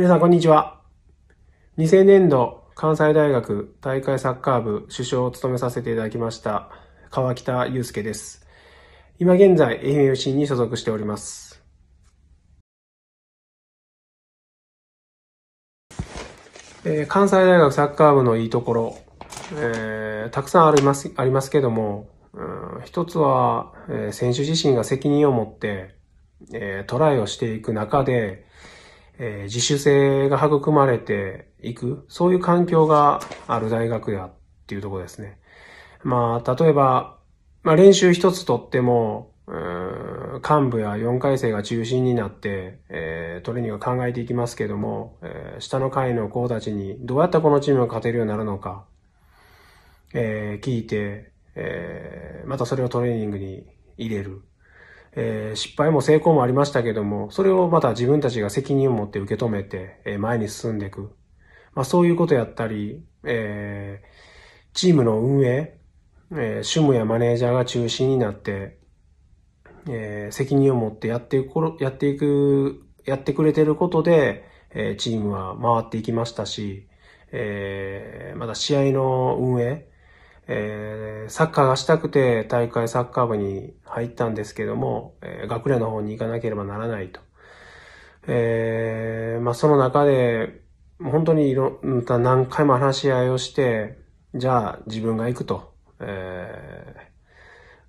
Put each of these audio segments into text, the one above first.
皆さん、こんにちは。2000年度、関西大学大会サッカー部主将を務めさせていただきました、川北祐介です。今現在、愛媛 FC に所属しております。えー、関西大学サッカー部のいいところ、えー、たくさんあります、ありますけども、うん、一つは、えー、選手自身が責任を持って、えー、トライをしていく中で、えー、自主性が育まれていく、そういう環境がある大学やっていうとこですね。まあ、例えば、まあ練習一つとっても、幹部や4回生が中心になって、えー、トレーニングを考えていきますけども、えー、下の階の子たちにどうやったこのチームが勝てるようになるのか、えー、聞いて、えまたそれをトレーニングに入れる。えー、失敗も成功もありましたけども、それをまた自分たちが責任を持って受け止めて、えー、前に進んでいく。まあ、そういうことやったり、えー、チームの運営、え主務やマネージャーが中心になって、え責任を持ってやっていく、やっていく、やってくれてることで、えチームは回っていきましたし、えまた試合の運営、えサッカーがしたくて大会サッカー部に入ったんですけども、えー、学寮の方に行かなければならないと。えー、まあ、その中で、本当にいろ、ん何回も話し合いをして、じゃあ自分が行くと、えー、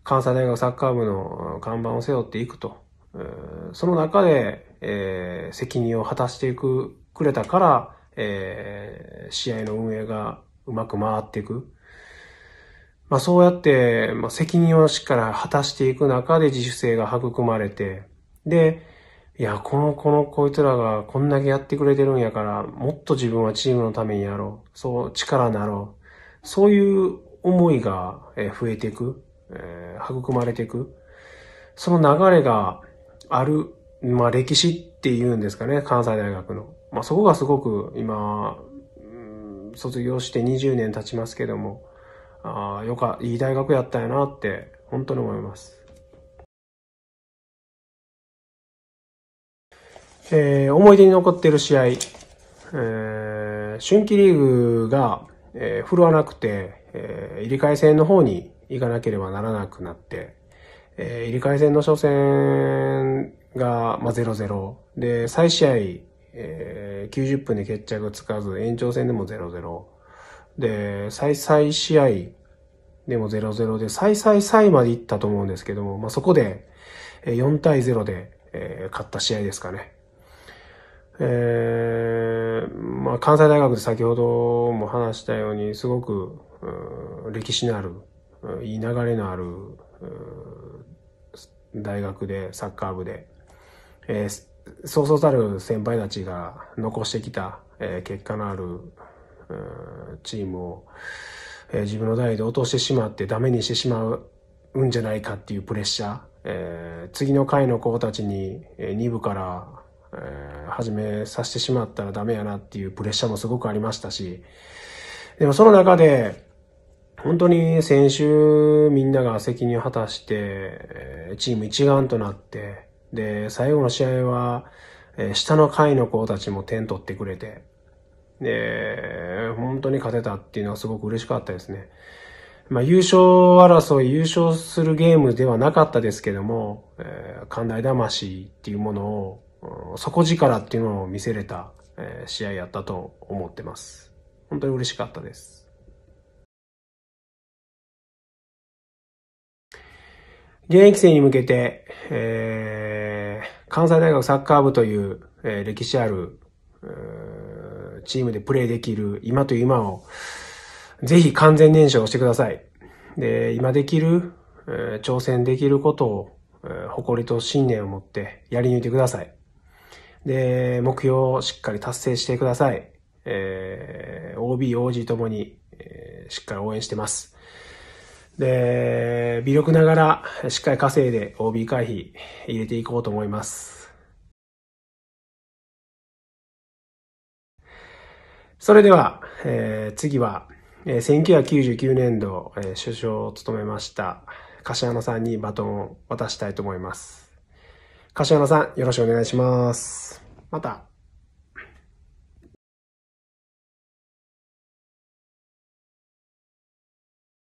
関西大学サッカー部の看板を背負っていくと、えー、その中で、えー、責任を果たしていく、くれたから、えー、試合の運営がうまく回っていく。まあそうやって、まあ、責任をしっかり果たしていく中で自主性が育まれて、で、いや、この、この、こいつらがこんだけやってくれてるんやから、もっと自分はチームのためにやろう。そう、力になろう。そういう思いが増えていく、えー、育まれていく。その流れがある、まあ歴史っていうんですかね、関西大学の。まあそこがすごく今、卒業して20年経ちますけども、ああ、よか、いい大学やったんやなって、本当に思います。えー、思い出に残っている試合、えー、春季リーグが、えー、振るわなくて、えー、入り替え戦の方に行かなければならなくなって、えー、入り替え戦の初戦が、まあ、0-0。で、再試合、えー、90分で決着つかず、延長戦でも0-0。で、再々試合でも0-0で、再々再まで行ったと思うんですけども、まあ、そこで4対0で、えー、勝った試合ですかね。えー、まあ、関西大学で先ほども話したように、すごく、歴史のある、いい流れのある、大学で、サッカー部で、えー、そうそうたる先輩たちが残してきた、えー、結果のあるチームを、えー、自分の代で落としてしまってダメにしてしまうんじゃないかっていうプレッシャー、えー、次の回の子たちに、えー、2部から、えー、始めさせてしまったらダメやなっていうプレッシャーもすごくありましたし、でもその中で、本当に先週みんなが責任を果たして、チーム一丸となって、で、最後の試合は、下の階の子たちも点取ってくれて、で、本当に勝てたっていうのはすごく嬉しかったですね。まあ、優勝争い、優勝するゲームではなかったですけども、えー、寛大魂っていうものを、底力っていうのを見せれた、え試合やったと思ってます。本当に嬉しかったです。現役生に向けて、えー、関西大学サッカー部という、えー、歴史ある、えーチームでプレーできる、今という今を、ぜひ完全燃焼してください。で、今できる、え挑戦できることを、誇りと信念を持ってやり抜いてください。で、目標をしっかり達成してください。えー、OB、OG ともに、えー、しっかり応援してます。で、微力ながらしっかり稼いで OB 回避入れていこうと思います。それでは、えー、次は、えー、1999年度、えー、首相を務めました柏野さんにバトンを渡したいと思います。柏野さん、よろしくお願いします。また。